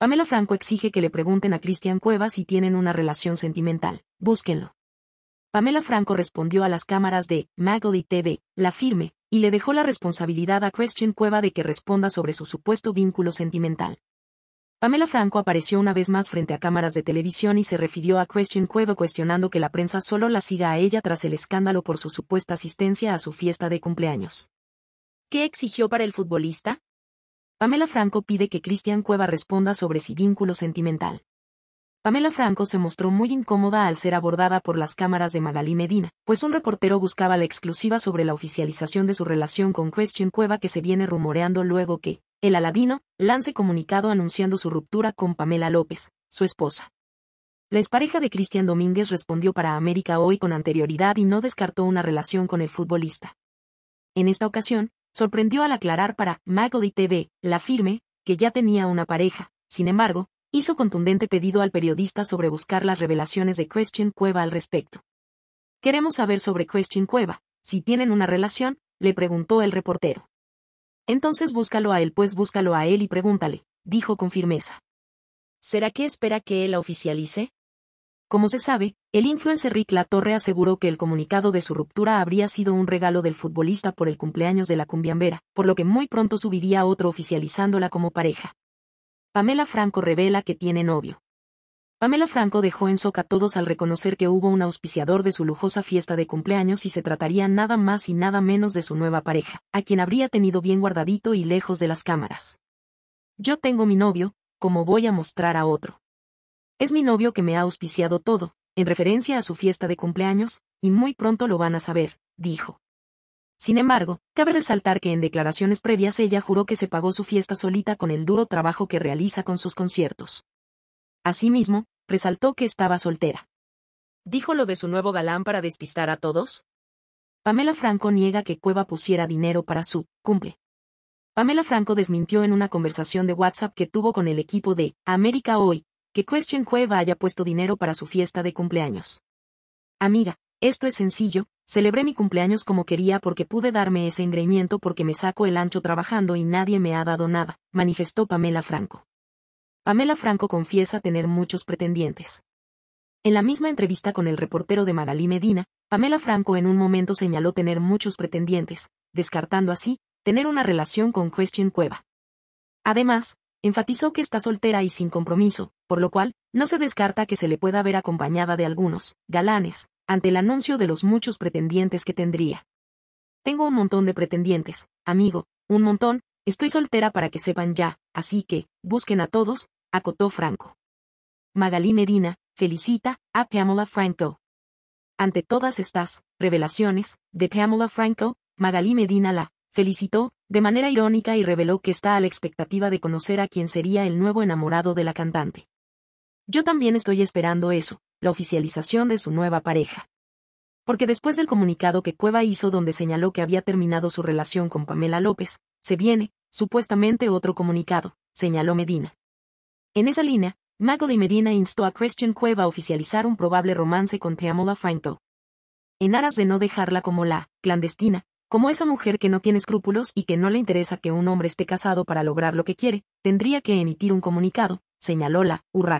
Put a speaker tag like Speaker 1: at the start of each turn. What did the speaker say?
Speaker 1: Pamela Franco exige que le pregunten a Cristian Cuevas si tienen una relación sentimental. Búsquenlo. Pamela Franco respondió a las cámaras de Magali TV, La Firme, y le dejó la responsabilidad a Christian Cueva de que responda sobre su supuesto vínculo sentimental. Pamela Franco apareció una vez más frente a cámaras de televisión y se refirió a Christian Cueva cuestionando que la prensa solo la siga a ella tras el escándalo por su supuesta asistencia a su fiesta de cumpleaños. ¿Qué exigió para el futbolista? Pamela Franco pide que Cristian Cueva responda sobre su vínculo sentimental. Pamela Franco se mostró muy incómoda al ser abordada por las cámaras de Magalí Medina, pues un reportero buscaba la exclusiva sobre la oficialización de su relación con Christian Cueva que se viene rumoreando luego que, el aladino, lance comunicado anunciando su ruptura con Pamela López, su esposa. La expareja de Cristian Domínguez respondió para América Hoy con anterioridad y no descartó una relación con el futbolista. En esta ocasión, sorprendió al aclarar para magody TV, la firme, que ya tenía una pareja. Sin embargo, hizo contundente pedido al periodista sobre buscar las revelaciones de Question Cueva al respecto. Queremos saber sobre Question Cueva, si tienen una relación, le preguntó el reportero. Entonces búscalo a él, pues búscalo a él y pregúntale, dijo con firmeza. ¿Será que espera que él la oficialice? Como se sabe, el influencer Rick Latorre aseguró que el comunicado de su ruptura habría sido un regalo del futbolista por el cumpleaños de la cumbiambera, por lo que muy pronto subiría otro oficializándola como pareja. Pamela Franco revela que tiene novio. Pamela Franco dejó en soca a todos al reconocer que hubo un auspiciador de su lujosa fiesta de cumpleaños y se trataría nada más y nada menos de su nueva pareja, a quien habría tenido bien guardadito y lejos de las cámaras. Yo tengo mi novio, como voy a mostrar a otro. Es mi novio que me ha auspiciado todo, en referencia a su fiesta de cumpleaños, y muy pronto lo van a saber, dijo. Sin embargo, cabe resaltar que en declaraciones previas ella juró que se pagó su fiesta solita con el duro trabajo que realiza con sus conciertos. Asimismo, resaltó que estaba soltera. ¿Dijo lo de su nuevo galán para despistar a todos? Pamela Franco niega que Cueva pusiera dinero para su cumple. Pamela Franco desmintió en una conversación de WhatsApp que tuvo con el equipo de América Hoy que Question Cueva haya puesto dinero para su fiesta de cumpleaños. Amiga, esto es sencillo, celebré mi cumpleaños como quería porque pude darme ese engreimiento porque me saco el ancho trabajando y nadie me ha dado nada, manifestó Pamela Franco. Pamela Franco confiesa tener muchos pretendientes. En la misma entrevista con el reportero de Magalí Medina, Pamela Franco en un momento señaló tener muchos pretendientes, descartando así, tener una relación con Question Cueva. Además, Enfatizó que está soltera y sin compromiso, por lo cual, no se descarta que se le pueda ver acompañada de algunos galanes, ante el anuncio de los muchos pretendientes que tendría. Tengo un montón de pretendientes, amigo, un montón, estoy soltera para que sepan ya, así que, busquen a todos, acotó Franco. Magalí Medina, felicita, a Pamela Franco. Ante todas estas revelaciones de Pamela Franco, Magalí Medina la felicitó de manera irónica y reveló que está a la expectativa de conocer a quien sería el nuevo enamorado de la cantante. Yo también estoy esperando eso, la oficialización de su nueva pareja. Porque después del comunicado que Cueva hizo donde señaló que había terminado su relación con Pamela López, se viene, supuestamente otro comunicado, señaló Medina. En esa línea, Mago de Medina instó a Christian Cueva a oficializar un probable romance con Pamela Franco. En aras de no dejarla como la clandestina como esa mujer que no tiene escrúpulos y que no le interesa que un hombre esté casado para lograr lo que quiere, tendría que emitir un comunicado, señaló la urra.